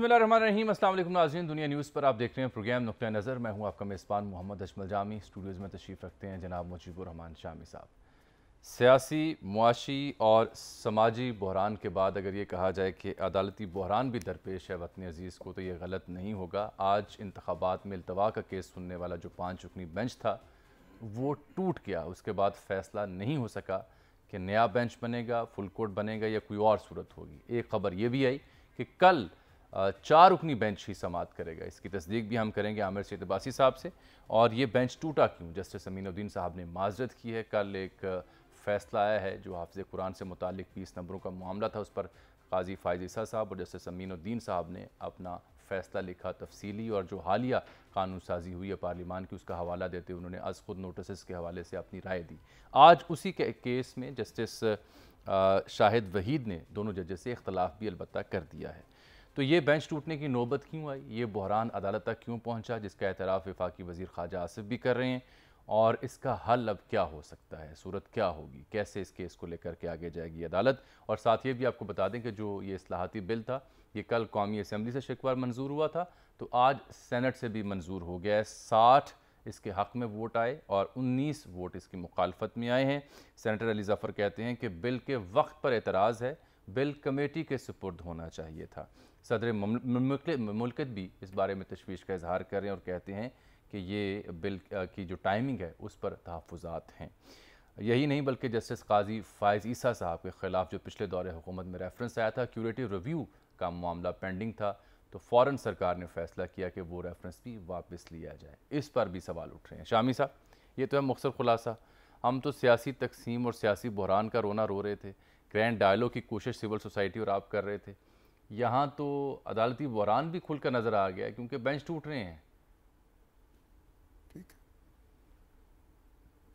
बसमीम नाजीन दुनिया न्यूज़ पर आप देख रहे हैं प्रोग्राम नुक़ नज़र मैं हूं आपका मेज़बान मोहम्मद अजमल जामी स्टूडियोज़ में तशरीफ़ रखते हैं जनाब मुजीबरहमान शामी साहब सियासी मुआशी और समाजी बहरान के बाद अगर ये कहा जाए कि अदालती बहरान भी दरपेश है वतन अज़ीज़ को तो ये गलत नहीं होगा आज इंतबात में अल्तवा का केस सुनने वाला जो पाँच रुकनी बेंच था वो टूट गया उसके बाद फ़ैसला नहीं हो सका कि नया बेंच बनेगा फुल कोर्ट बनेगा या कोई और सूरत होगी एक खबर ये भी आई कि कल चार रुकनी बेंच ही समाप्त करेगा इसकी तस्दीक भी हम करेंगे आमिर सैद अब्बासी साहब से और ये बेंच टूटा क्यों जस्टिस अमीनुद्दीन साहब ने माजरत की है कल एक फैसला आया है जो हाफज कुरान से मुतल बीस नंबरों का मामला था उस पर काजी फायजिसा साहब और जस्टिस अमीनुद्दीन साहब ने अपना फैसला लिखा तफसीली और जो हालिया कानून साजी हुई है पार्लीमान की उसका हवाला देते हुए उन्होंने अज खुद नोटिस के हवाले से अपनी राय दी आज उसी के केस में जस्टिस शाहिद वहीद ने दोनों जजेस से इख्तलाफ भी अलबत् कर दिया है तो ये बेंच टूटने की नौबत क्यों आई ये बहरान अदालत तक क्यों पहुंचा जिसका एतराफ़ विफाकी वजीर ख्वाजा आसिफ भी कर रहे हैं और इसका हल अब क्या हो सकता है सूरत क्या होगी कैसे इस केस को लेकर के आगे जाएगी अदालत और साथ ये भी आपको बता दें कि जो ये असलाहती बिल था ये कल कौमी असम्बली से शिकवार मंजूर हुआ था तो आज सेनेट से भी मंजूर हो गया है साठ इसके हक़ में वोट आए और 19 वोट इसकी मुखालफत में आए हैं सेनेटर अली जफ़र कहते हैं कि बिल के वक्त पर एतराज़ है बिल कमेटी के सुपुर्द होना चाहिए था सदर मुल्कत भी इस बारे में तशवीश का इजहार कर रहे हैं और कहते हैं कि ये बिल की जो टाइमिंग है उस पर तहफ़ात हैं यही नहीं बल्कि जस्टिस काजी फ़ायज़ ईसा साहब के ख़िलाफ़ जो पिछले दौर हुकूमत में रेफरेंस आया था क्यूरेटिव रिव्यू का मामला पेंडिंग था तो फ़ौर सरकार ने फैसला किया कि वो रेफरेंस भी वापस लिया जाए इस पर भी सवाल उठ रहे हैं शामी साहब ये तो है मुख्तर ख़ुलासा हम तो सियासी तकसीम और सियासी बहरान का रोना रो रहे थे ग्रैंड डायलॉग की कोशिश सिविल सोसाइटी और आप कर रहे थे यहाँ तो अदालती वरान भी खुलकर नज़र आ गया क्योंकि बेंच टूट रहे हैं ठीक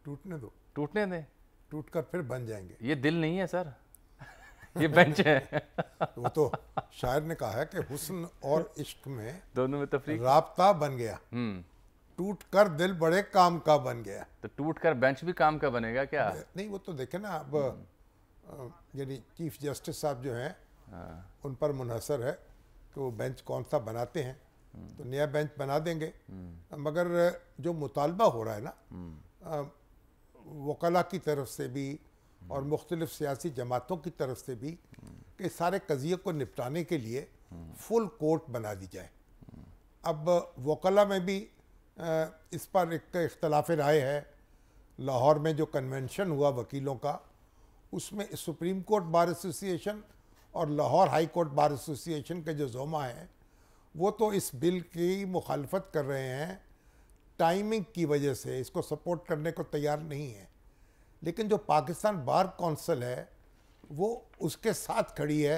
टूटने दो टूटने दें टूट कर फिर बन जाएंगे ये दिल नहीं है सर ये बेंच है वो तो शायर ने कहा है कि हुस्न और इश्क में दोनों में तफरी रहा बन गया हम्म। टूट कर दिल बड़े काम का बन गया तो टूट कर बेंच भी काम का बनेगा क्या नहीं वो तो देखे ना अब हम्म। यानी चीफ जस्टिस साहब जो हैं हाँ। उन पर मुनहसर है कि वो बेंच कौन सा बनाते हैं हम्म। तो नया बेंच बना देंगे हम्म। मगर जो मुतालबा हो रहा है ना हम्म। वकला की तरफ से भी और मुख्तलिफ सियासी जमातों की तरफ से भी कि सारे कजिए को निपटाने के लिए फुल कोर्ट बना दी जाए अब वकला में भी इस पर एक इख्तलाफ राय है लाहौर में जो कन्वेंशन हुआ वकीलों का उसमें सुप्रीम कोर्ट बार एसोसिएशन और Lahore high court bar association के जो जोमा हैं वो तो इस बिल की मुखालफत कर रहे हैं टाइमिंग की वजह से इसको सपोर्ट करने को तैयार नहीं है लेकिन जो पाकिस्तान बार कौंसल है वो उसके साथ खड़ी है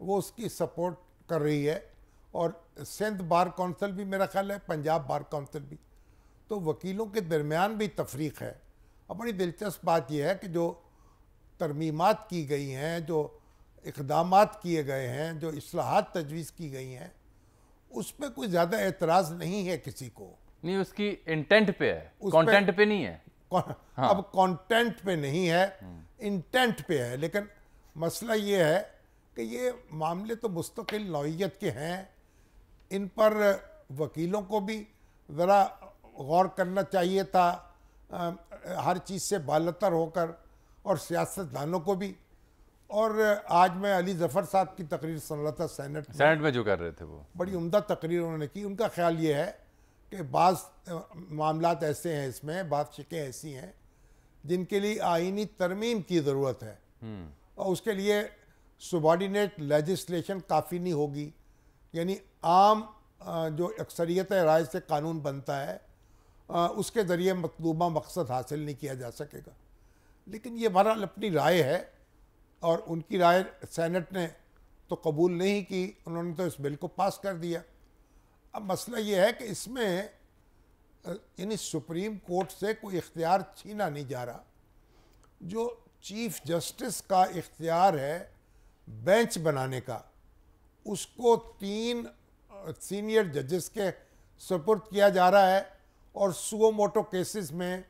वो उसकी सपोर्ट कर रही है और सिंध बार कौंसल भी मेरा ख्याल है पंजाब बार कौंसल भी तो वकीलों के दरमियान भी तफरीक है और बड़ी दिलचस्प बात यह है कि जो तरमीमत की गई हैं जो इकदाम किए गए हैं जो असलाहत तजवीज़ की गई हैं उस पर कोई ज़्यादा एतराज़ नहीं है किसी को नहीं उसकी इंटेंट पे है कंटेंट पे, पे नहीं है हाँ। अब कंटेंट पे नहीं है इंटेंट पे है लेकिन मसला ये है कि ये मामले तो मुस्तकिल नौीयत के हैं इन पर वकीलों को भी ज़रा गौर करना चाहिए था आ, हर चीज़ से बालतर होकर और सियासतदानों को भी और आज मैं अली जफ़र साहब की तकरीर सुन रहा था सैनट सैनट में जो कर रहे थे वो बड़ी उमदा तकरीर उन्होंने की उनका ख्याल ये है कि बाज़ मामला ऐसे हैं इसमें बात शिकें ऐसी हैं जिनके लिए आइनी तरमीम की ज़रूरत है हम्म। और उसके लिए सुबॉर्डिनेट लेजिस्लेशन काफ़ी नहीं होगी यानी आम जो अक्सरियत राय से कानून बनता है उसके ज़रिए मतलूबा मकसद हासिल नहीं किया जा सकेगा लेकिन ये बहरहाल अपनी राय है और उनकी राय सेनेट ने तो कबूल नहीं की उन्होंने तो इस बिल को पास कर दिया अब मसला ये है कि इसमें यानी सुप्रीम कोर्ट से कोई इख्तियार छीना नहीं जा रहा जो चीफ जस्टिस का इख्तियार है बेंच बनाने का उसको तीन सीनियर जजेस के सपुर्द किया जा रहा है और सुओ मोटो केसेस में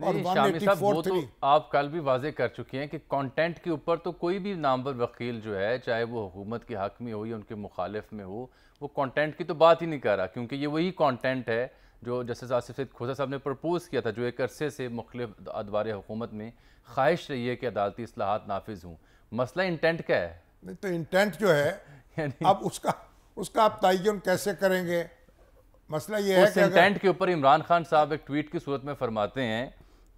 शामी साहब वो तो आप कल भी वाजे कर चुके हैं कि कंटेंट के ऊपर तो कोई भी नामवर वकील जो है चाहे वो हुकूमत के हक में हो या उनके मुखालिफ में हो वो कंटेंट की तो बात ही नहीं कर रहा क्योंकि ये वही कंटेंट है जो जस्टिस आसिफ सैद खोसा साहब ने प्रपोज़ किया था जो एक अरसे से मुख्तफ अदवार हुकूमत में ख्वाहिश रही है कि अदालती असलाहत नाफिज हूँ मसला इंटेंट क्या है नहीं तो इंटेंट जो है अब उसका उसका आप तयन कैसे करेंगे मसला ये है कि इंटेंट के ऊपर इमरान खान साहब एक ट्वीट की सूरत में फरमाते हैं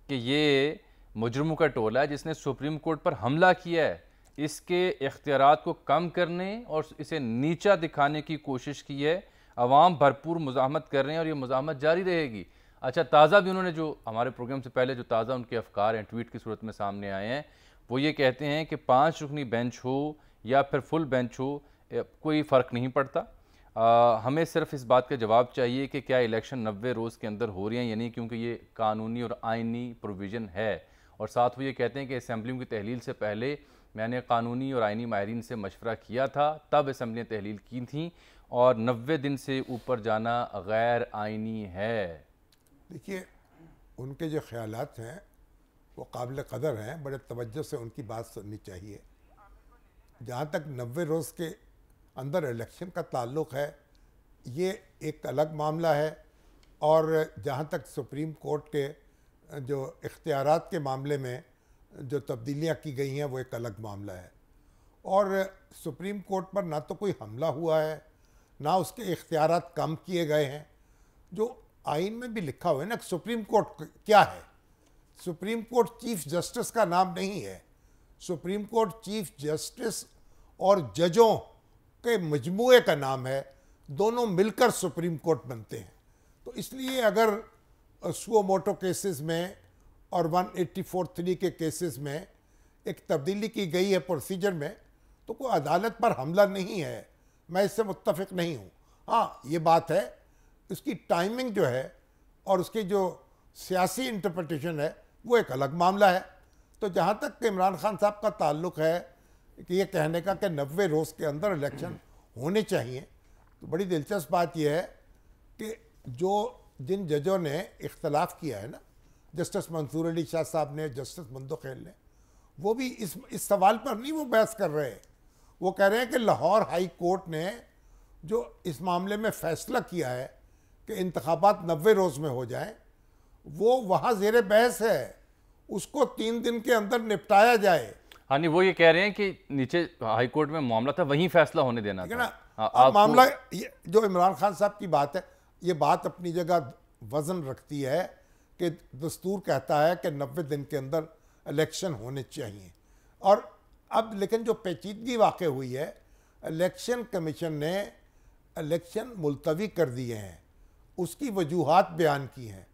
कि ये मुजरमों का टोला है जिसने सुप्रीम कोर्ट पर हमला किया है इसके इख्तियार को कम करने और इसे नीचा दिखाने की कोशिश की है आवाम भरपूर मुजामत कर रहे हैं और ये मुजामत जारी रहेगी अच्छा ताज़ा भी उन्होंने जो हमारे प्रोग्राम से पहले जो ताज़ा उनके अफकार हैं ट्वीट की सूरत में सामने आए हैं वो ये कहते हैं कि पाँच रुकनी बेंच हो या फिर फुल बेंच हो कोई फ़र्क नहीं पड़ता आ, हमें सिर्फ इस बात का जवाब चाहिए कि क्या इलेक्शन नबे रोज़ के अंदर हो रही हैं या नहीं क्योंकि ये कानूनी और आइनी प्रोविज़न है और साथ वो ये कहते हैं कि असम्बलियों की तहलील से पहले मैंने कानूनी और आइनी माहरीन से मशवरा किया था तब असम्बलियाँ तहलील की थी और नबे दिन से ऊपर जाना गैर आइनी है देखिए उनके जो ख्याल हैं वो काबिल कदर हैं बड़े तवज्जो से उनकी बात सुननी चाहिए जहाँ तक नबे रोज़ के अंदर इलेक्शन का ताल्लुक है ये एक अलग मामला है और जहाँ तक सुप्रीम कोर्ट के जो इख्तियार के मामले में जो तब्दीलियाँ की गई हैं वो एक अलग मामला है और सुप्रीम कोर्ट पर ना तो कोई हमला हुआ है ना उसके इख्तियार कम किए गए हैं जो आइन में भी लिखा हुआ है ना सुप्रीम कोर्ट क्या है सुप्रीम कोर्ट चीफ जस्टिस का नाम नहीं है सुप्रीम कोर्ट चीफ जस्टिस और जजों के मजमू का नाम है दोनों मिलकर सुप्रीम कोर्ट बनते हैं तो इसलिए अगर सुओ मोटो केसेस में और 184 थ्री के केसेस में एक तब्दीली की गई है प्रोसीजर में तो कोई अदालत पर हमला नहीं है मैं इससे मुतफिक नहीं हूँ हाँ ये बात है उसकी टाइमिंग जो है और उसकी जो सियासी इंटरप्रटेशन है वो एक अलग मामला है तो जहाँ तक इमरान खान साहब का ताल्लुक है कि ये कहने का कि नब्बे रोज़ के अंदर इलेक्शन होने चाहिए तो बड़ी दिलचस्प बात यह है कि जो जिन जजों ने इख्तलाफ किया है ना जस्टिस मंसूर अली शाह साहब ने जस्टिस मंदोखेल ने वो भी इस इस सवाल पर नहीं वो बहस कर रहे वो कह रहे हैं कि लाहौर हाई कोर्ट ने जो इस मामले में फ़ैसला किया है कि इंतबात नबे रोज़ में हो जाए वो वहाँ जेर बहस है उसको तीन दिन के अंदर निपटाया जाए અને વો યે કહે રહે હે કે નીચે હાઈકોર્ટ મે મામલા થા વહી ફેસલા હોને દેના હે મામલા જો इमरान खान साहब કી બાત હે યે બાત apni jagah વજન રખતી હે કે દસ્તૂર કહેતા હે કે 90 દિન કે અંદર ઇલેક્શન હોને ચાહીએ ઓર અબ લેકિન જો પેચિતગી વાકય હુઈ હે ઇલેક્શન કમિશન ને ઇલેક્શન મુલતવી કર દિયે હે ઉસકી વજૂહત બયાન કી હે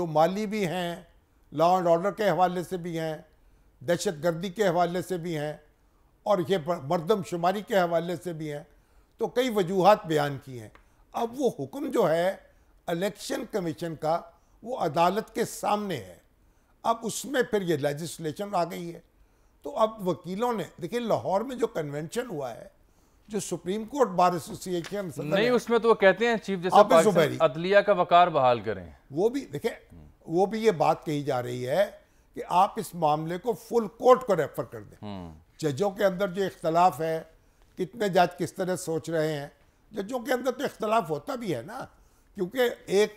જો mali bhi હે law and order કે હવાલે સે bhi હે दहशत गर्दी के हवाले से भी हैं और ये मरदमशुमारी के हवाले से भी हैं तो कई वजूहत बयान की हैं अब वो हुक्म जो है अलेक्शन कमीशन का वो अदालत के सामने है अब उसमें फिर ये लेजिस्लेशन आ गई है तो अब वकीलों ने देखिए लाहौर में जो कन्वेंशन हुआ है जो सुप्रीम कोर्ट बार एसोसिएशन नहीं उसमें तो वो कहते हैं चीफ जस्टिस अदलिया का वकार बहाल करें वो भी देखे वो भी ये बात कही जा रही है कि आप इस मामले को फुल कोर्ट को रेफर कर दें हम्म। जजों के अंदर जो इख्तलाफ है कितने जज किस तरह सोच रहे हैं जजों के अंदर तो इख्तलाफ होता भी है ना क्योंकि एक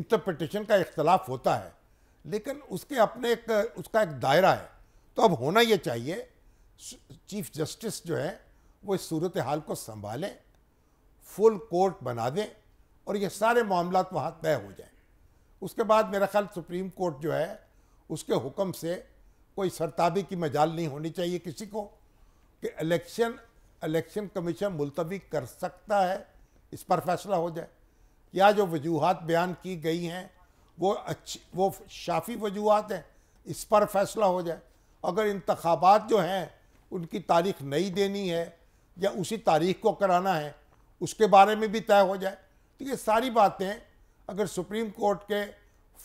इंटरप्रटेशन का इख्तलाफ होता है लेकिन उसके अपने एक उसका एक दायरा है तो अब होना ये चाहिए चीफ जस्टिस जो है वो इस सूरत हाल को संभालें फुल कोर्ट बना दें और ये सारे मामला वहाँ तय हो जाएं उसके बाद मेरा ख्याल सुप्रीम कोर्ट जो है उसके हुक्म से कोई सरताबी की मजाल नहीं होनी चाहिए किसी को कि इलेक्शन इलेक्शन कमीशन मुलतवी कर सकता है इस पर फैसला हो जाए या जो वजूहत बयान की गई हैं वो अच्छी वो शाफी वजूहत हैं इस पर फैसला हो जाए अगर इंतबात जो हैं उनकी तारीख नहीं देनी है या उसी तारीख को कराना है उसके बारे में भी तय हो जाए तो ये सारी बातें अगर सुप्रीम कोर्ट के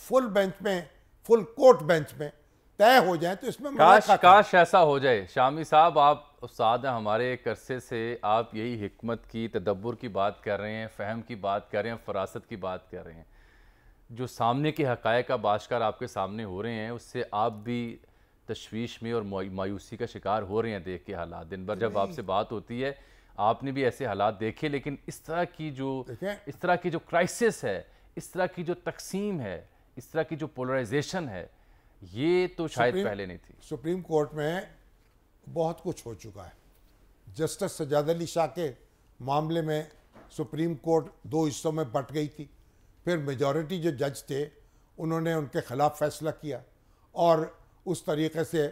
फुल बेंच में फुल कोर्ट बेंच में तय हो जाए तो इसमें काश काश ऐसा हो जाए शामी साहब आप उस्ताद हैं हमारे एक अरसे से आप यही हमत की तदब्बर की बात कर रहे हैं फहम की बात कर रहे हैं फरासत की बात कर रहे हैं जो सामने के हक़ का बाशकार आपके सामने हो रहे हैं उससे आप भी तशवीश में और मायूसी का शिकार हो रहे हैं देख के हालात दिन भर जब आपसे बात होती है आपने भी ऐसे हालात देखे लेकिन इस तरह की जो इस तरह की जो क्राइसिस है इस तरह की जो तकसीम है इस तरह की जो पोलराइजेशन है ये तो शायद पहले नहीं थी सुप्रीम कोर्ट में बहुत कुछ हो चुका है जस्टिस सजाद अली शाह के मामले में सुप्रीम कोर्ट दो हिस्सों में बट गई थी फिर मेजॉरिटी जो जज थे उन्होंने उनके खिलाफ फैसला किया और उस तरीके से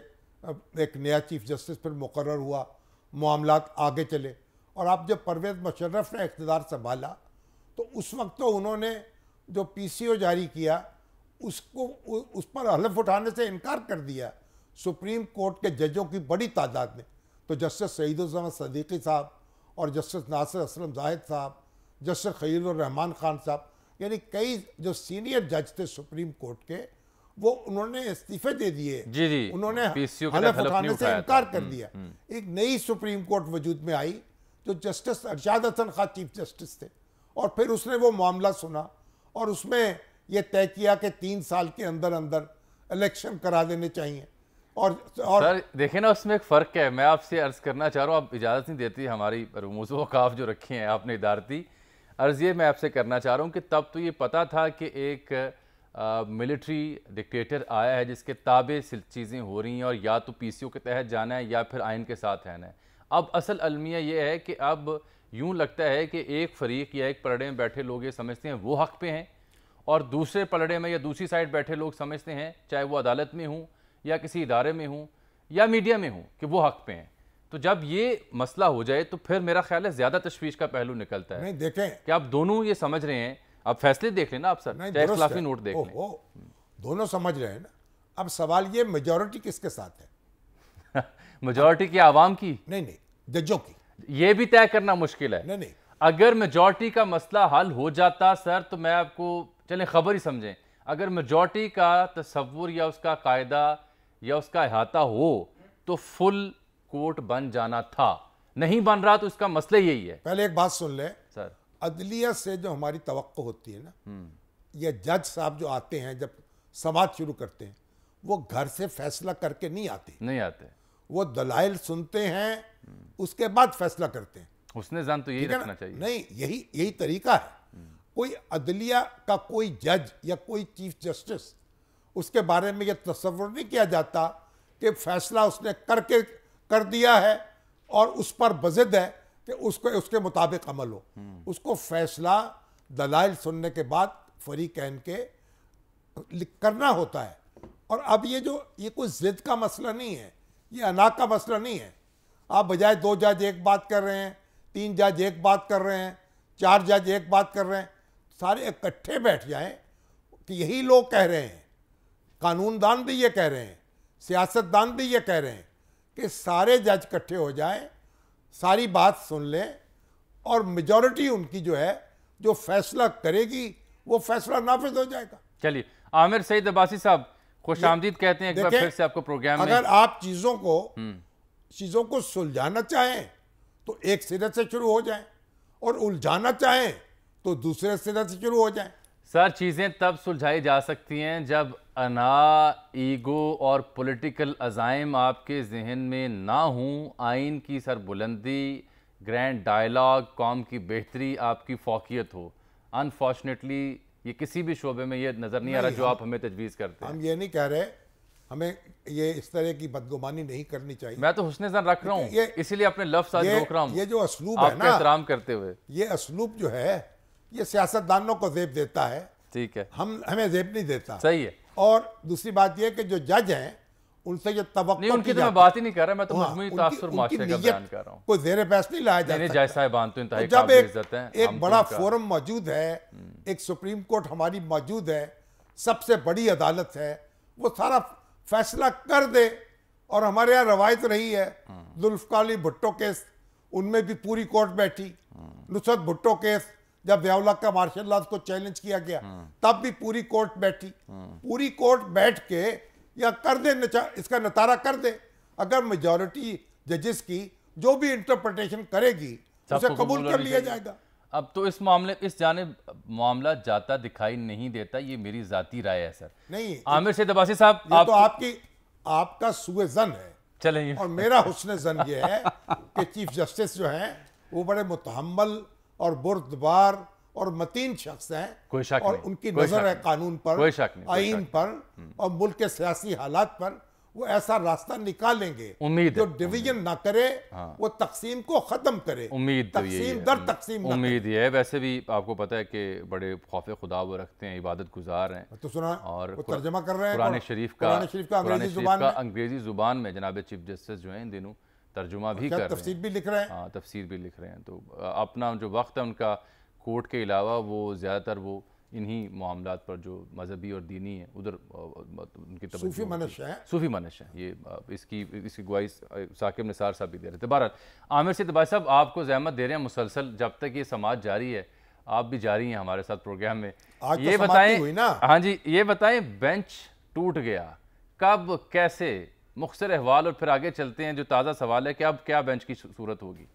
एक नया चीफ जस्टिस फिर मुकर हुआ मामला आगे चले और आप जब परवेज़ मुशर्रफ ने इकतदार संभाला तो उस वक्त तो उन्होंने जो पीसीओ जारी किया उसको उस पर हलफ उठाने से इनकार कर दिया सुप्रीम कोर्ट के जजों की बड़ी तादाद ने तो जस्टिस सईदुलजमा सदीकी साहब और जस्टिस नासिर असलम जाहिद साहब जस्टिस खलीलरहमान खान साहब यानी कई जो सीनियर जज थे सुप्रीम कोर्ट के वो उन्होंने इस्तीफे दे दिए जी जी उन्होंने हलफ उठाने से इनकार कर हम्म, दिया हम्म। एक नई सुप्रीम कोर्ट वजूद में आई जो justice Arshad Hasan Khan chief justice थे और फिर उसने वो मामला सुना और उसमें ये तय किया कि तीन साल के अंदर अंदर इलेक्शन करा देने चाहिए और और सर देखिए ना उसमें एक फ़र्क है मैं आपसे अर्ज़ करना चाह रहा हूँ आप इजाज़त नहीं देती हमारी रमूज़ जो रखे हैं आपने इदारती अर्ज़ ये मैं आपसे करना चाह रहा हूँ कि तब तो ये पता था कि एक मिलिट्री डिक्टेटर आया है जिसके ताबे चीज़ें हो रही हैं और या तो पी के तहत जाना है या फिर आइन के साथ रहना है अब असल अलमिया ये है कि अब यूँ लगता है कि एक फरीक या एक पर्डे में बैठे लोग ये समझते हैं वो हक़ पे हैं और दूसरे पलड़े में या दूसरी साइड बैठे लोग समझते हैं चाहे वो अदालत में हूँ या किसी इदारे में हूँ या मीडिया में हूँ कि वो हक पे हैं तो जब ये मसला हो जाए तो फिर मेरा ख्याल है ज़्यादा तशवीश का पहलू निकलता है नहीं देखें कि आप दोनों ये समझ रहे हैं आप फैसले देख लेना आप सर चाहे खिलाफी नोट देख लें दोनों समझ रहे हैं ना अब सवाल ये मेजोरिटी किसके साथ है मेजोरिटी की आवाम की नहीं नहीं जजों की ये भी तय करना मुश्किल है नहीं नहीं अगर मेजॉरिटी का मसला हल हो जाता सर तो मैं आपको चलें खबर ही समझें अगर मेजॉरिटी का तस्वुर या उसका कायदा या उसका अहाता हो तो फुल कोर्ट बन जाना था नहीं बन रहा तो उसका मसला यही है पहले एक बात सुन लें सर अदलिया से जो हमारी तो होती है ना हम्म। या जज साहब जो आते हैं जब समाज शुरू करते हैं वो घर से फैसला करके नहीं आते नहीं आते वो दलाइल सुनते हैं उसके बाद फैसला करते हैं उसने जान तो यही रखना चाहिए नहीं यही यही तरीका है कोई अदलिया का कोई जज या कोई चीफ जस्टिस उसके बारे में यह तस्वर नहीं किया जाता कि फैसला उसने करके कर दिया है और उस पर बजिद है कि उसको उसके मुताबिक अमल हो उसको फैसला दलाइल सुनने के बाद फरी कहन के करना होता है और अब ये जो ये कोई जिद का मसला नहीं है ये अनाक का मसला नहीं है आप बजाय दो जज एक बात कर रहे हैं तीन जज एक बात कर रहे हैं चार जज एक बात कर रहे हैं सारे इकट्ठे बैठ जाएं कि यही लोग कह रहे हैं कानूनदान भी ये कह रहे हैं सियासतदान भी ये कह रहे हैं कि सारे जज इकट्ठे हो जाएं सारी बात सुन लें और मेजॉरिटी उनकी जो है जो फैसला करेगी वो फैसला नाफिज हो जाएगा चलिए आमिर सईद अब्बासी साहब खुश आमदीद कहते हैं एक बार फिर से आपको प्रोग्राम अगर आप चीज़ों को हम्म। चीज़ों को सुलझाना चाहें तो एक सिरे से शुरू हो जाए और उलझाना चाहें तो दूसरे सिरे से शुरू हो जाए सर चीज़ें तब सुलझाई जा सकती हैं जब अना ईगो और पॉलिटिकल अजाइम आपके जहन में ना हों आइन की सरबुलंदी ग्रैंड डायलॉग कौम की बेहतरी आपकी फोकियत हो अनफॉर्चुनेटली ये किसी भी शोबे में ये नज़र नहीं, नहीं आ रहा जो आप हमें तजवीज़ करते हैं हम ये नहीं कह रहे हमें ये इस तरह की बदगुमानी नहीं करनी चाहिए मैं तो हुसने जन रख रहा हूँ इसीलिए अपने लफ्स आज रोक रहा हूँ ये जो असलूब है ना एहतराम करते हुए ये असलूब जो है ये सियासतदानों को जेब देता है ठीक है हम हमें जेब नहीं देता सही है और दूसरी बात यह कि जो जज हैं उनसे ये तबक नहीं उनकी तो मैं बात ही नहीं कर रहा मैं तो हाँ, मजमूई तासुर माशरे का बयान कर रहा हूं कोई ज़ेरे पैस नहीं लाया जाता नहीं जाय साहबान तो इंतहा जब एक, एक बड़ा फोरम मौजूद है हम्म। एक सुप्रीम कोर्ट हमारी मौजूद है सबसे बड़ी अदालत है वो सारा फैसला कर दे और हमारे यहाँ रवायत रही है दुल्फकाली भुट्टो केस उनमें भी पूरी कोर्ट बैठी नुसरत भुट्टो केस जब ब्यावला का मार्शल लॉ को चैलेंज किया गया तब भी पूरी कोर्ट बैठी पूरी कोर्ट बैठ के या कर दे इसका नतारा कर दे अगर मेजोरिटी जजेस की जो भी इंटरप्रटेशन करेगी उसे कबूल कर लिया जाएगा अब तो इस मामले इस जाने मामला जाता दिखाई नहीं देता ये मेरी जाति राय है सर नहीं आमिर से दबासी साहब तो आप... तो आपकी आपका सुए जन है चले और मेरा हुसन जन ये है कि चीफ जस्टिस जो हैं वो बड़े मुतहमल और बुरदबार और मतीन शख्स हैं कोई शक और नहीं। उनकी नजर है कानून पर कोई शक नहीं आइन पर और मुल्क के सियासी हालात पर वो ऐसा रास्ता निकालेंगे उम्मीद जो डिवीजन ना करे हाँ। वो तकसीम को खत्म करे उम्मीद तो तकसीम दर तकसीम उम्मीद ये है वैसे भी आपको पता है कि बड़े खौफ खुदा वो रखते हैं इबादत गुजार हैं तो सुना और वो तर्जमा कर रहे हैं शरीफ का शरीफ का अंग्रेजी जुबान अंग्रेजी जुबान में जनाब चीफ जस्टिस जो है इन दिनों तर्जुमा भी कर तफसीर भी लिख रहे हैं हाँ तफसीर भी लिख रहे हैं तो अपना जो वक्त है उनका कोर्ट के अलावा वो ज़्यादातर वो इन्हीं मामला पर जो मजहबी और दीनी है उधर उनकी सूफी मनश है सूफी मनश है ये इसकी इसकी गुआई साकिब निसार साहब भी दे रहे थे बहरहाल आमिर से तबाई साहब आपको जहमत दे रहे हैं मुसलसल जब तक ये समाज जारी है आप भी जारी हैं हमारे साथ प्रोग्राम में आज तो ये तो बताएं ना हाँ जी ये बताएं बेंच टूट गया कब कैसे मुख्तर अहवाल और फिर आगे चलते हैं जो ताज़ा सवाल है कि अब क्या बेंच की सूरत होगी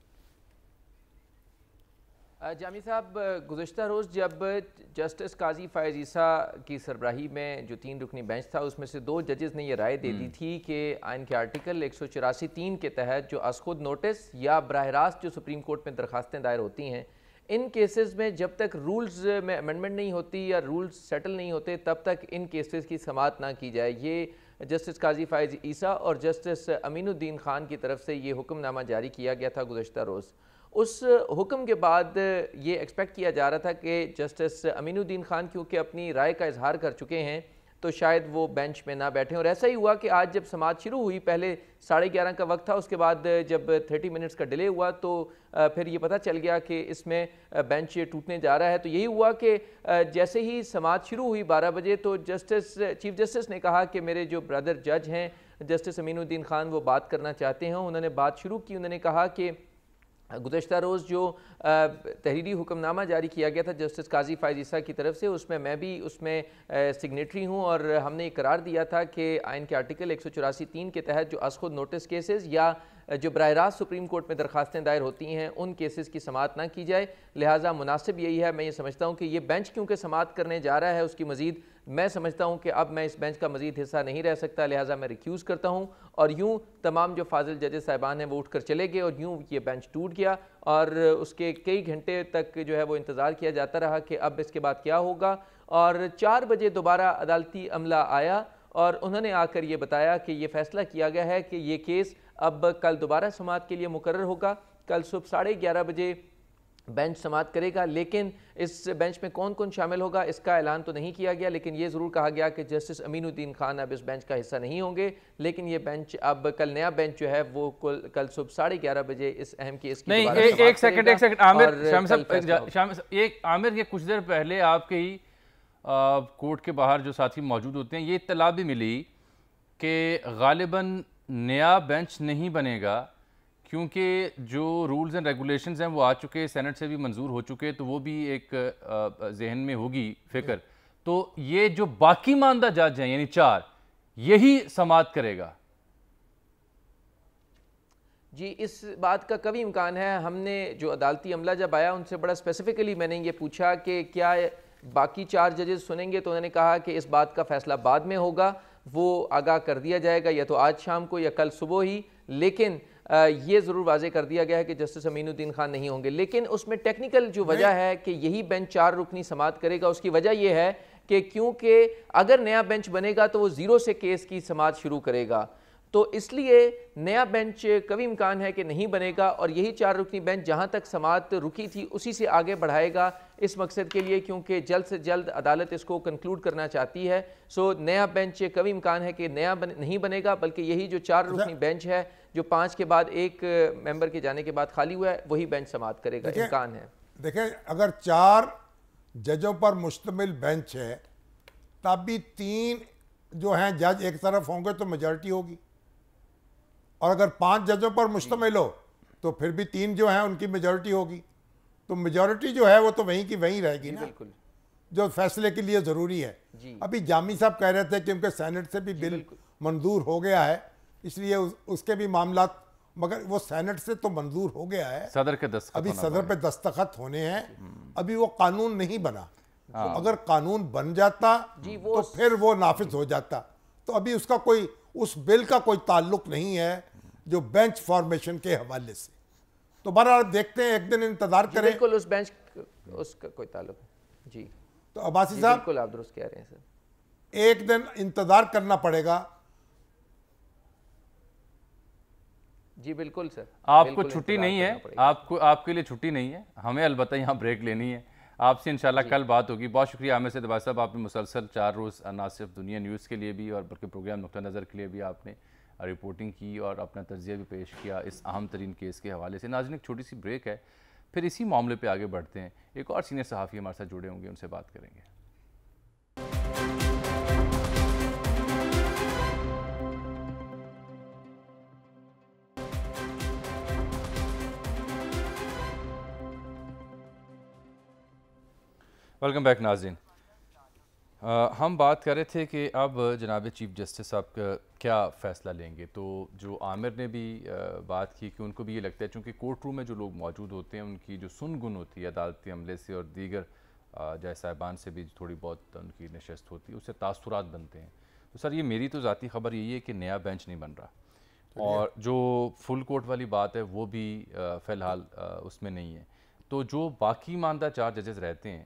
जामी साहब गुजशत रोज़ जब जस्टिस काजी फ़ायज़ ईसा की सरबराही में जो तीन रुकनी बेंच था उसमें से दो जजेस ने यह राय दे दी हम्म। थी कि आइन के आर्टिकल एक सौ चौरासी तीन के तहत जो असखुद नोटिस या बरह रास्त जो सुप्रीम कोर्ट में दरखास्तें दायर होती हैं इन केसेस में जब तक रूल्स में अमेंडमेंट नहीं होती या रूल्स सेटल नहीं होते तब तक इन केसेस की समात ना की जाए ये जस्टिस काजी फ़ायज़ ईसा और जस्टिस अमीनुद्दीन खान की तरफ से ये हुक्मनामा जारी किया गया था गुजशत रोज़ उस हुक्म के बाद ये एक्सपेक्ट किया जा रहा था कि जस्टिस अमीनुद्दीन खान क्योंकि अपनी राय का इजहार कर चुके हैं तो शायद वो बेंच में ना बैठे और ऐसा ही हुआ कि आज जब समाज शुरू हुई पहले साढ़े ग्यारह का वक्त था उसके बाद जब थर्टी मिनट्स का डिले हुआ तो फिर ये पता चल गया कि इसमें बेंच टूटने जा रहा है तो यही हुआ कि जैसे ही समाज शुरू हुई बारह बजे तो जस्टिस चीफ जस्टिस ने कहा कि मेरे जो ब्रदर जज हैं जस्टिस अमीनुद्दीन खान वो बात करना चाहते हैं उन्होंने बात शुरू की उन्होंने कहा कि गुजशत रोज़ जो तहरीरी हुक्मनामा जारी किया गया था जस्टिस काजी फायजीसा की तरफ से उसमें मैं भी उसमें सिग्नेटरी हूँ और हमने करार दिया था कि आयन के आर्टिकल एक सौ चौरासी तीन के तहत जो असखुद नोटिस केसेस या जो बरह रास्त सुप्रीम कोर्ट में दरखास्तें दायर होती हैं उन केसेस की समात ना की जाए लिहाजा मुनासिब यही है मैं ये समझता हूँ कि ये बेंच क्योंकि समात करने जा रहा है उसकी मज़ीद मैं समझता हूँ कि अब मैं इस बेंच का मजीद हिस्सा नहीं रह सकता लिहाजा मैं रिक्यूज़ करता हूँ और यूँ तमाम जो फाजिल जजे साहिबान हैं वो उठ कर चले गए और यूँ ये बेंच टूट गया और उसके कई घंटे तक जो है वो इंतज़ार किया जाता रहा कि अब इसके बाद क्या होगा और चार बजे दोबारा अदालती अमला आया और उन्होंने आकर ये बताया कि ये फ़ैसला किया गया है कि ये केस अब कल दोबारा समात के लिए मुकर होगा कल सुबह साढ़े ग्यारह बजे बेंच समाप्त करेगा लेकिन इस बेंच में कौन कौन शामिल होगा इसका ऐलान तो नहीं किया गया लेकिन ये ज़रूर कहा गया कि जस्टिस अमीनुद्दीन खान अब इस बेंच का हिस्सा नहीं होंगे लेकिन ये बेंच अब कल नया बेंच जो है वो कल, कल सुबह साढ़े ग्यारह बजे इस अहम की नहीं ए, एक सेकंड एक सेकंड आमिर शाम एक आमिर ये कुछ देर पहले आपके ही कोर्ट के बाहर जो साथी मौजूद होते हैं ये इतला भी मिली कि गालिबा नया बेंच नहीं बनेगा क्योंकि जो रूल्स एंड रेगुलेशंस हैं वो आ चुके सेनेट से भी मंजूर हो चुके तो वो भी एक जहन में होगी फिक्र तो ये जो बाकी मानदा जज हैं यानी चार यही समात करेगा जी इस बात का कभी इम्कान है हमने जो अदालती अमला जब आया उनसे बड़ा स्पेसिफिकली मैंने ये पूछा कि क्या बाकी चार जजेस सुनेंगे तो उन्होंने कहा कि इस बात का फैसला बाद में होगा वो आगाह कर दिया जाएगा या तो आज शाम को या कल सुबह ही लेकिन ये ज़रूर वाजे कर दिया गया है कि जस्टिस अमीनुद्दीन खान नहीं होंगे लेकिन उसमें टेक्निकल जो वजह है कि यही बेंच चार रुकनी समात करेगा उसकी वजह यह है कि क्योंकि अगर नया बेंच बनेगा तो वो ज़ीरो से केस की समात शुरू करेगा तो इसलिए नया बेंच कभी इम्कान है कि नहीं बनेगा और यही चार रुकनी बेंच जहाँ तक समात रुकी थी उसी से आगे बढ़ाएगा इस मकसद के लिए क्योंकि जल्द से जल्द अदालत इसको कंक्लूड करना चाहती है सो नया बेंच ये कभी इम्कान है कि नया बन, नहीं बनेगा बल्कि यही जो चार अच्छा। रुकनी बेंच है जो पाँच के बाद एक मेंबर के जाने के बाद खाली हुआ है वही बेंच समाप्त करेगा इम्कान है देखें अगर चार जजों पर मुश्तमिल बेंच है तब भी तीन जो हैं जज एक तरफ होंगे तो मेजॉरिटी होगी और अगर पांच जजों पर मुश्तमिल हो तो फिर भी तीन जो हैं उनकी मेजॉरिटी होगी तो मेजोरिटी जो है वो तो वहीं की वहीं रहेगी ना बिल्कुल जो फैसले के लिए ज़रूरी है अभी जामी साहब कह रहे थे कि उनके सेनेट से भी बिल मंजूर हो गया है इसलिए उस, उसके भी मामला मगर वो सेनेट से तो मंजूर हो गया है सदर के दस्तखत अभी सदर पे दस्तखत होने हैं हम्म। अभी वो कानून नहीं बना तो हाँ। अगर कानून बन जाता तो फिर वो नाफिज हो जाता तो अभी उसका कोई उस बिल का कोई ताल्लुक नहीं है जो बेंच फॉर्मेशन के हवाले से तो बार देखते हैं एक दिन इंतजार करें बिल्कुल उस बेंच उसका कोई ताल्लुक जी तो अबासी साहब बिल्कुल आप दुरुस्त कह रहे हैं सर एक दिन इंतजार करना पड़ेगा जी बिल्कुल सर आपको छुट्टी नहीं है आपको आपके लिए छुट्टी नहीं है हमें अलबत्ता यहाँ ब्रेक लेनी है आपसे इंशाल्लाह कल बात होगी बहुत शुक्रिया आमिर सदबाज साहब आपने मुसलसल चार रोज़ ना सिर्फ दुनिया न्यूज़ के लिए भी और बल्कि प्रोग्राम नुक़ नज़र के लिए भी आपने रिपोर्टिंग की और अपना तजिया भी पेश किया इस अहम तरीन केस के हवाले से नाजन एक छोटी सी ब्रेक है फिर इसी मामले पर आगे बढ़ते हैं एक और सीनियर सहाफ़ी हमारे साथ जुड़े होंगे उनसे बात करेंगे वेलकम बैक नाजिन हम बात कर रहे थे कि अब जनाब चीफ जस्टिस साहब क्या फ़ैसला लेंगे तो जो आमिर ने भी बात की कि उनको भी ये लगता है चूँकि कोर्ट रूम में जो लोग मौजूद होते हैं उनकी जो सुनगुन होती है अदालती अमले से और दीगर जय साहिबान से भी थोड़ी बहुत उनकी नशस्त होती है उससे तासुरात बनते हैं तो सर ये मेरी तो ज़ाती खबर यही है कि नया बेंच नहीं बन रहा और जो फुल कोर्ट वाली बात है वो भी फ़िलहाल उसमें नहीं है तो जो बाकी मानदा चार जजेस रहते हैं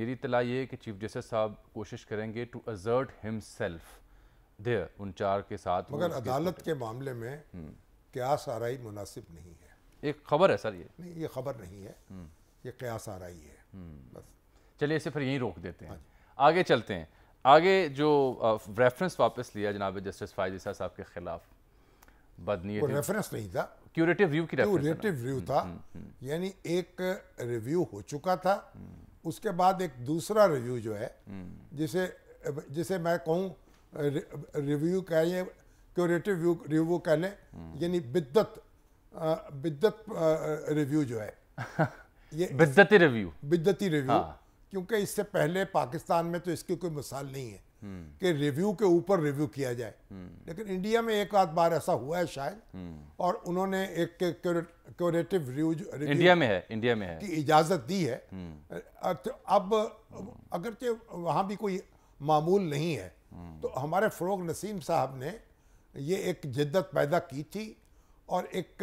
मेरी तला ये है कि चीफ जस्टिस साहब कोशिश करेंगे टू अजर्ट हिमसेल्फ़ ध्येय उन चार के साथ मगर अदालत के मामले में हम्म। क्यास आरई मुनासिब नहीं है एक खबर है सर ये नहीं ये खबर नहीं है हम्म। ये क्यास आरई है हम्म। बस चलिए इसे फिर यहीं रोक देते हैं हाँ आगे चलते हैं आगे जो रेफरेंस वापस लिया जनाब जस्टिस फायजिसा साहब के खिलाफ बदनीयत रेफरेंस नहीं था क्यूरेटिव रिव्यू की क्यूरेटिव रिव्यू था यानी एक रिव्यू हो चुका था उसके बाद एक दूसरा रिव्यू जो है जिसे जिसे मैं कहूँ रिव्यू कहें क्योरेटिव रिव्यू कह लें यानी बिद्दत बिद्दत रिव्यू जो है ये बिद्दती रिव्यू बिद्दती रिव्यू हाँ। क्योंकि इससे पहले पाकिस्तान में तो इसकी कोई मिसाल नहीं है hmm. कि रिव्यू के ऊपर रिव्यू किया जाए hmm. लेकिन इंडिया में एक आध बार ऐसा हुआ है शायद hmm. और उन्होंने एक क्योरेटिव रिव्यू इंडिया में है इंडिया में है की इजाजत दी है तो अब अगरचे वहाँ भी कोई मामूल नहीं है तो हमारे फ़रोग नसीम साहब ने ये एक जिद्दत पैदा की थी और एक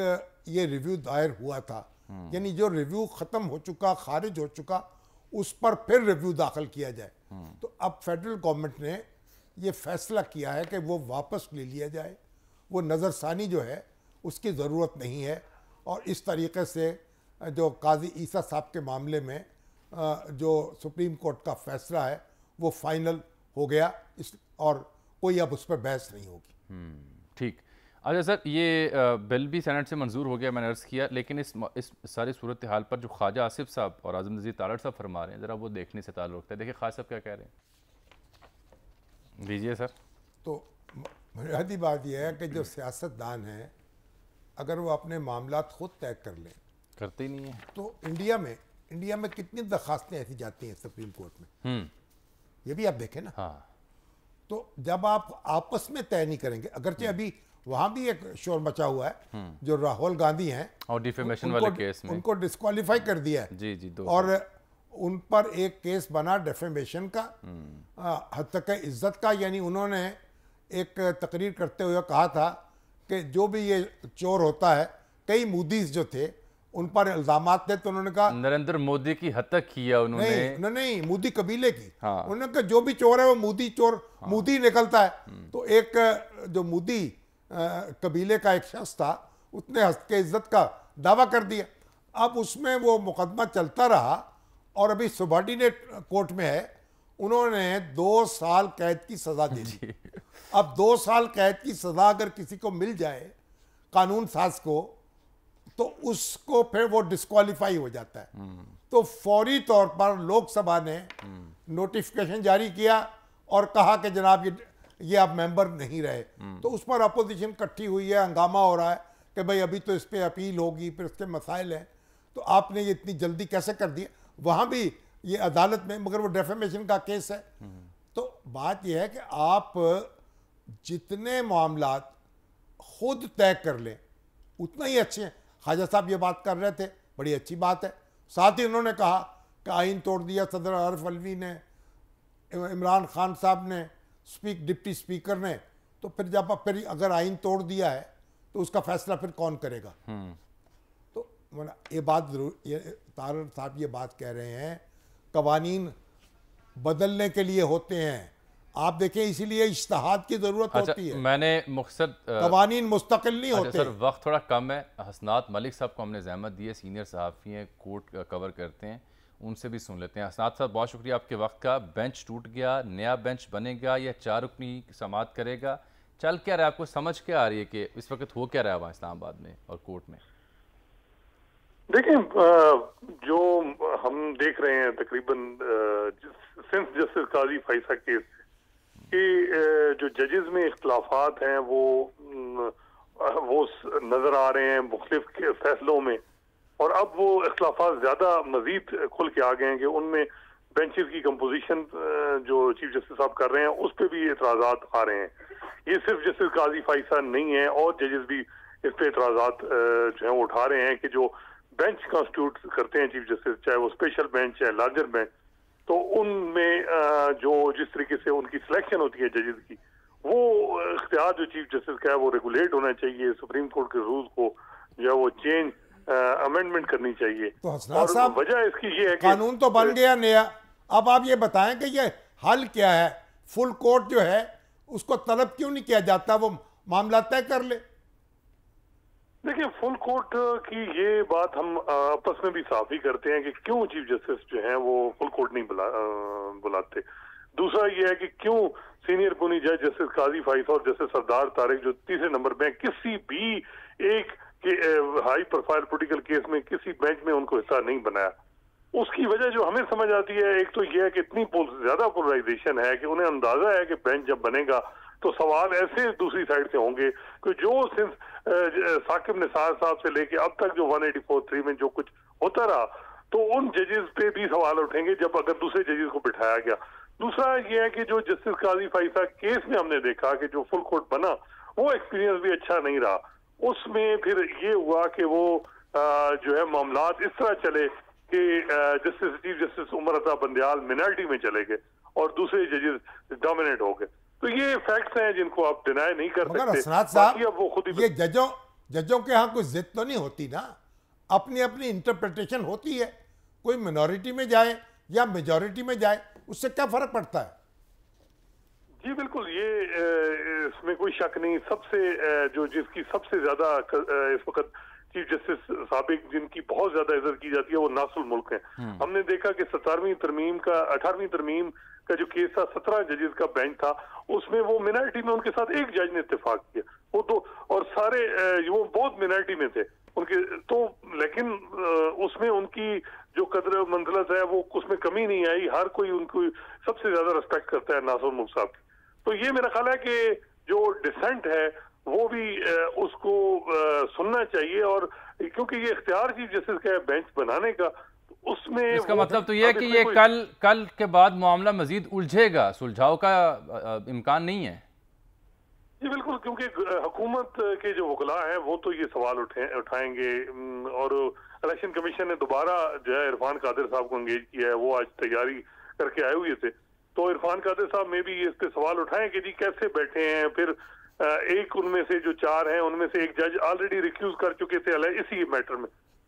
ये रिव्यू दायर हुआ था यानी जो रिव्यू ख़त्म हो चुका खारिज हो चुका उस पर फिर रिव्यू दाखिल किया जाए तो अब फेडरल गवर्नमेंट ने ये फैसला किया है कि वो वापस ले लिया जाए वो नज़रसानी जो है उसकी ज़रूरत नहीं है और इस तरीके से जो काजी ईसा साहब के मामले में जो सुप्रीम कोर्ट का फैसला है वो फाइनल हो गया इस और कोई अब उस पर बहस नहीं होगी हम्म, ठीक अच्छा सर ये बिल भी सेनेट से मंजूर हो गया मैंने अर्ज़ किया लेकिन इस इस सारी सूरत हाल पर जो ख्वाजा आसिफ साहब और आजम नज़ीर तारड़ साहब फरमा रहे हैं ज़रा वो देखने से ताल्लुक़ रखता है देखिए खास साहब क्या कह रहे हैं दीजिए सर तो बुनियादी बात यह है कि जो सियासतदान हैं अगर वो अपने मामला खुद तय कर लें करते ही नहीं है तो इंडिया में इंडिया में कितनी दरखास्तें ऐसी जाती हैं सुप्रीम कोर्ट में हम्म। ये भी आप देखें ना हाँ तो जब आप आपस में तय नहीं करेंगे अगरचे हम्म। अभी वहां भी एक शोर मचा हुआ है हम्म। जो राहुल गांधी हैं और डिफेमेशन वाले केस में उनको डिस्कालीफाई कर दिया है जी जी दो और उन पर एक केस बना डेफेमेशन का हम्म। हाँ, हद तक इज्जत का यानी उन्होंने एक तकरीर करते हुए कहा था कि जो भी ये चोर होता है कई मूदीज जो थे उन पर इल्जाम थे तो उन्होंने कहा नरेंद्र मोदी की हत्या किया उन्होंने नहीं नहीं मोदी कबीले की हाँ। उन्होंने कहा जो भी चोर है वो मोदी चोर हाँ। मोदी निकलता है हम्म। तो एक जो मोदी कबीले का एक शख्स था उसने हस्त के इज्जत का दावा कर दिया अब उसमें वो मुकदमा चलता रहा और अभी सुबॉर्डिनेट कोर्ट में है उन्होंने दो साल कैद की सजा दे दी अब दो साल कैद की सजा अगर किसी को मिल जाए कानून साज को तो उसको फिर वो डिस्कालीफाई हो जाता है तो फौरी तौर पर लोकसभा ने नोटिफिकेशन जारी किया और कहा कि जनाब ये ये आप मेंबर नहीं रहे तो उस पर अपोजिशन इकट्ठी हुई है हंगामा हो रहा है कि भाई अभी तो इस पर अपील होगी फिर इसके मसाइल हैं तो आपने ये इतनी जल्दी कैसे कर दिया वहाँ भी ये अदालत में मगर वो डेफेमेशन का केस है तो बात यह है कि आप जितने मामला खुद तय कर लें उतना ही अच्छे हैं ख्वाजा साहब ये बात कर रहे थे बड़ी अच्छी बात है साथ ही उन्होंने कहा कि आइन तोड़ दिया सदर अरफ अलवी ने इमरान खान साहब ने स्पीक डिप्टी स्पीकर ने तो फिर जब फिर अगर आइन तोड़ दिया है तो उसका फैसला फिर कौन करेगा हम्म। तो ये बात जरूर ये तार साहब ये बात कह रहे हैं कवानीन बदलने के लिए होते हैं आप देखें इसीलिए इश्तहाद की ज़रूरत अच्छा, होती है मैंने मुख्तर कवानीन मुस्तकिल नहीं अच्छा, होते सर वक्त थोड़ा कम है हसनात मलिक साहब को हमने जहमत दी है सीनियर सहाफ़ी हैं कोर्ट कवर करते हैं उनसे भी सुन लेते हैं हसनात साहब बहुत शुक्रिया आपके वक्त का बेंच टूट गया नया बेंच बनेगा या चार रुकनी समात करेगा चल क्या रहा है आपको समझ क्या आ रही है कि इस वक्त हो क्या रहा है वहाँ इस्लामाबाद में और कोर्ट में देखिए जो हम देख रहे हैं तकरीबन सिंस जस्टिस काजी फैसा केस कि जो जजेस में इख्लाफात हैं वो वो नज़र आ रहे हैं मुख्तफ फैसलों में और अब वो इख्लाफात ज़्यादा मज़ीद खुल के आ गए हैं कि उनमें बेंचेस की कंपोजिशन जो चीफ जस्टिस साहब कर रहे हैं उस पर भी एतराज़ात आ रहे हैं ये सिर्फ जस्टिस काजी फाइसा नहीं है और जजेस भी इस पर एतराज़ात जो हैं वो उठा रहे हैं कि जो बेंच कॉन्स्टिट्यूट करते हैं चीफ जस्टिस चाहे वो स्पेशल बेंच चाहे लार्जर बेंच तो उनमें जो जिस तरीके से उनकी सिलेक्शन होती है जजेस की वो इख्तियार जो चीफ जस्टिस का है वो रेगुलेट होना चाहिए सुप्रीम कोर्ट के रूल को जो वो चेंज अमेंडमेंट करनी चाहिए तो और वजह इसकी ये है कि कानून तो बन गया नया अब आप ये बताएं कि ये हल क्या है फुल कोर्ट जो है उसको तलब क्यों नहीं किया जाता वो मामला तय कर ले देखिए फुल कोर्ट की ये बात हम आपस में भी साफ ही करते हैं कि क्यों चीफ जस्टिस जो हैं वो फुल कोर्ट नहीं बुला, आ, बुलाते दूसरा ये है कि क्यों सीनियर पुनी जज जस्टिस काजी फाइसा और जस्टिस सरदार तारिक जो तीसरे नंबर पे हैं किसी भी एक के हाई प्रोफाइल पोलिटिकल केस में किसी बेंच में उनको हिस्सा नहीं बनाया उसकी वजह जो हमें समझ आती है एक तो यह है कि इतनी पोल, ज्यादा पोलराइजेशन है कि उन्हें अंदाजा है कि बेंच जब बनेगा तो सवाल ऐसे दूसरी साइड से होंगे कि जो सिंस साकिब निसार साहब से लेके अब तक जो 184.3 में जो कुछ होता रहा तो उन जजेस पे भी सवाल उठेंगे जब अगर दूसरे जजेस को बिठाया गया दूसरा ये है कि जो जस्टिस काजी फाइसा केस में हमने देखा कि जो फुल कोर्ट बना वो एक्सपीरियंस भी अच्छा नहीं रहा उसमें फिर ये हुआ कि वो जो है मामला इस तरह चले कि जस्टिस चीफ जस्टिस उमर अता बंदयाल मिनार्टी में चले गए और दूसरे जजेस डोमिनेट हो गए तो ये फैक्ट्स हैं जिनको आप डिनाई नहीं कर मगर सकते साहब अब वो खुद ही ये जजों जजों के यहाँ कोई जिद तो नहीं होती ना अपनी अपनी इंटरप्रिटेशन होती है कोई मिनोरिटी में जाए या मेजोरिटी में जाए उससे क्या फर्क पड़ता है जी बिल्कुल ये इसमें कोई शक नहीं सबसे जो जिसकी सबसे ज्यादा इस वक्त चीफ जस्टिस सबक जिनकी बहुत ज्यादा इज्जत की जाती है वो नासुल मुल्क है हम्म। हमने देखा कि सतारवीं तरमीम का अठारहवीं तरमीम का जो केस था सत्रह जजेस का बेंच था उसमें वो मिनॉरिटी में उनके साथ एक जज ने इतफाक किया वो दो और सारे वो बहुत मिनॉरिटी में थे उनके तो लेकिन उसमें उनकी जो कदर मंजलत है वो उसमें कमी नहीं आई हर कोई उनको सबसे ज्यादा रिस्पेक्ट करता है नासुर मुख साहब की तो ये मेरा ख्याल है कि जो डिसेंट है वो भी उसको सुनना चाहिए और क्योंकि ये इख्तियार चीफ जस्टिस का बेंच बनाने का उसमें इसका मतलब तो यह कि ये कल कल के बाद मामला मजीद उलझेगा सुलझाव का इम्कान नहीं है जी बिल्कुल क्योंकि हुकूमत के जो वकला हैं वो तो ये सवाल उठे उठाएंगे और इलेक्शन कमीशन ने दोबारा जो है इरफान कादिर साहब को एंगेज किया है वो आज तैयारी करके आए हुए थे तो इरफान कादिर साहब में भी इस पे सवाल उठाएं कि जी कैसे बैठे हैं फिर एक उनमें से जो चार हैं उनमें से एक जज ऑलरेडी रिक्यूज कर चुके थे इसी मैटर में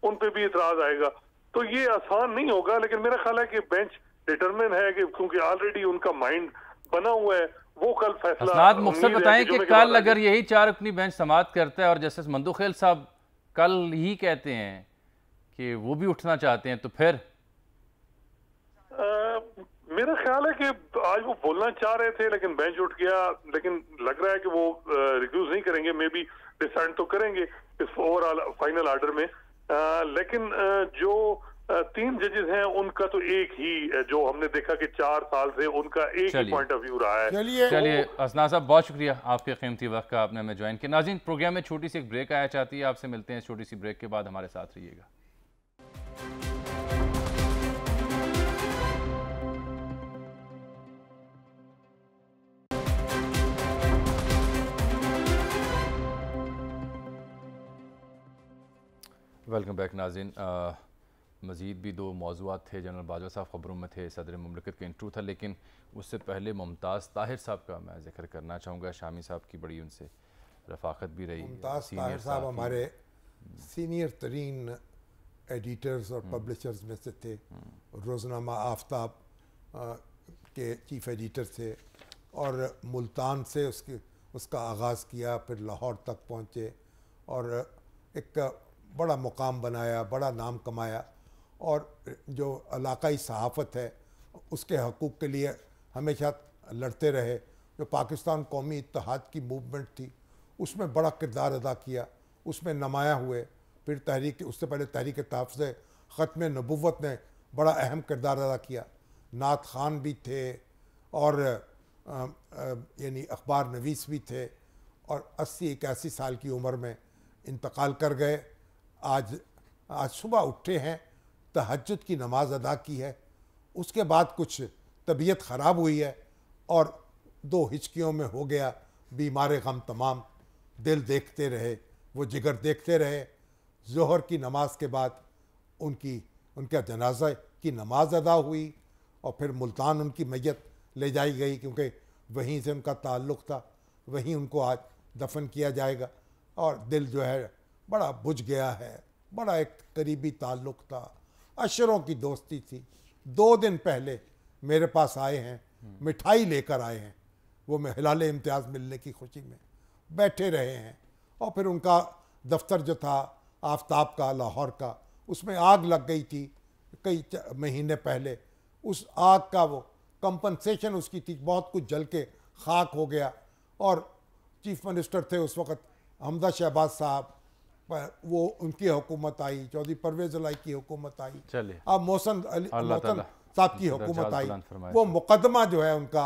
उन पर भी इतराज आएगा तो ये आसान नहीं होगा लेकिन मेरा ख्याल है कि बेंच डिटरमिन है कि क्योंकि ऑलरेडी उनका माइंड बना हुआ है वो कल फैसला मुख्तर बताएं कि कल अगर यही चार अपनी बेंच समाप्त करता है और जस्टिस मंदूखेल साहब कल ही कहते हैं कि वो भी उठना चाहते हैं तो फिर आ, मेरा ख्याल है कि आज वो बोलना चाह रहे थे लेकिन बेंच उठ गया लेकिन लग रहा है कि वो रिक्यूज नहीं करेंगे मे बी डिसाइड तो करेंगे इस ओवरऑल फाइनल ऑर्डर में लेकिन जो तीन जजेस हैं उनका तो एक ही जो हमने देखा कि चार साल से उनका एक ही पॉइंट ऑफ व्यू रहा है चलिए चलिए असना साहब बहुत शुक्रिया आपके कीमती वक्त का आपने हमें ज्वाइन किया नाजीन प्रोग्राम में छोटी सी एक ब्रेक आया चाहती है आपसे मिलते हैं छोटी सी ब्रेक के बाद हमारे साथ रहिएगा वेलकम बैक नाजिन मज़ीद भी दो मौजूद थे जनरल बाजवा साहब ख़बरों में थे सदर ममलकत का इंटरव्यू था लेकिन उससे पहले मुमताज़ ताहिर साहब का मैं जिक्र करना चाहूँगा शामी साहब की बड़ी उनसे रफाकत भी रही मुमताज़ ताहिर साहब हमारे सीनियर हम्म। तरीन एडिटर्स और पब्लिशर्स हम्म। में से थे हम्म। रोज़नामा आफ्ताब के चीफ एडिटर थे और मुल्तान से उसके उसका आगाज़ किया फिर लाहौर तक पहुँचे और एक बड़ा मुकाम बनाया बड़ा नाम कमाया और जो इलाकई सहाफ़त है उसके हकूक़ के लिए हमेशा लड़ते रहे जो पाकिस्तान कौमी इतिहाद की मूवमेंट थी उसमें बड़ा किरदार अदा किया उसमें नमाया हुए फिर तहरीक उससे पहले तहरीक तहफ़ ख़त्म नबूत ने बड़ा अहम किरदार अदा किया नात खान भी थे और यानी अखबार नवीस भी थे और अस्सी इक्यासी साल की उम्र में इंतकाल कर गए आज आज सुबह उठे हैं तहजद की नमाज़ अदा की है उसके बाद कुछ तबीयत ख़राब हुई है और दो हिचकियों में हो गया बीमार गम तमाम दिल देखते रहे वो जिगर देखते रहे जहर की नमाज के बाद उनकी उनका जनाजा की नमाज अदा हुई और फिर मुल्तान उनकी मैयत ले जाई गई क्योंकि वहीं से उनका ताल्लुक़ था वहीं उनको आज दफन किया जाएगा और दिल जो है बड़ा बुझ गया है बड़ा एक करीबी ताल्लुक था अशरों की दोस्ती थी दो दिन पहले मेरे पास आए हैं मिठाई लेकर आए हैं वो मैं हिलाल इम्तियाज़ मिलने की खुशी में बैठे रहे हैं और फिर उनका दफ्तर जो था आफ्ताब का लाहौर का उसमें आग लग गई थी कई महीने पहले उस आग का वो कंपनसेशन उसकी थी बहुत कुछ जल के खाक हो गया और चीफ मिनिस्टर थे उस वक़्त हमदा शहबाज साहब पर वो उनकी हुकूमत आई चौधरी परवेज लाई की हुकूमत आई अब मोहसन मोहसन साहब की हुकूमत आई वो मुकदमा जो है उनका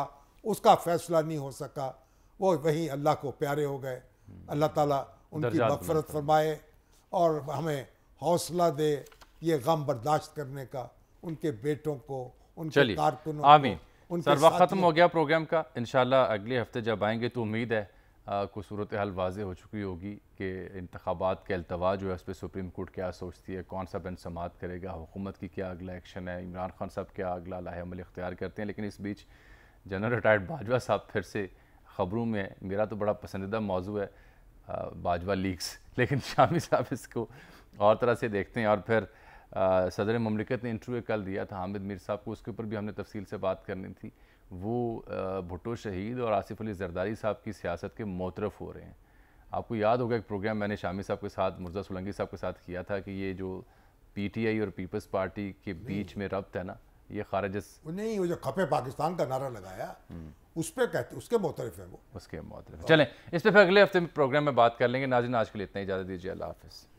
उसका फैसला नहीं हो सका वो वहीं अल्लाह को प्यारे हो गए अल्लाह ताला उनकी मफफरत फरमाए और हमें हौसला दे ये गम बर्दाश्त करने का उनके बेटों को उनके कारकुनों को सर वक्त ख़त्म हो गया प्रोग्राम का इन अगले हफ्ते जब आएंगे तो उम्मीद है को सूरत हाल वाज हो चुकी होगी कि इंतबात का अल्तवा जो है उस पर सुप्रीम कोर्ट क्या सोचती है कौन सा बन समात करेगा हुकूमत की क्या अगला एक्शन है इमरान खान साहब क्या अगला लाहेमल इख्तियार करते हैं लेकिन इस बीच जनरल रिटायर्ड बाजवा साहब फिर से ख़बरों में मेरा तो बड़ा पसंदीदा मौजू है बाजवा लीक्स लेकिन शामी साहब इसको और तरह से देखते हैं और फिर सदर ममलिकत ने इंटरव्यू कल दिया था हामिद मीर साहब को उसके ऊपर भी हमने तफसील से बात करनी थी वो भुट्टो शहीद और आसिफ अली जरदारी साहब की सियासत के मोतरफ हो रहे हैं आपको याद होगा एक प्रोग्राम मैंने शामी साहब के साथ मुर्जा सुलंगी साहब के साथ किया था कि ये जो पीटीआई और पीपल्स पार्टी के बीच में रब्त है ना ये खारज नहीं वो जो खपे पाकिस्तान का नारा लगाया हम्म। उस पर कहते उसके मोतरफ है वो उसके मोतरफ चलें इस पर फिर अगले हफ्ते प्रोग्राम में बात कर लेंगे नाजिन आज के लिए इतना इजाज़त दीजिए अल्लाह हाफिज़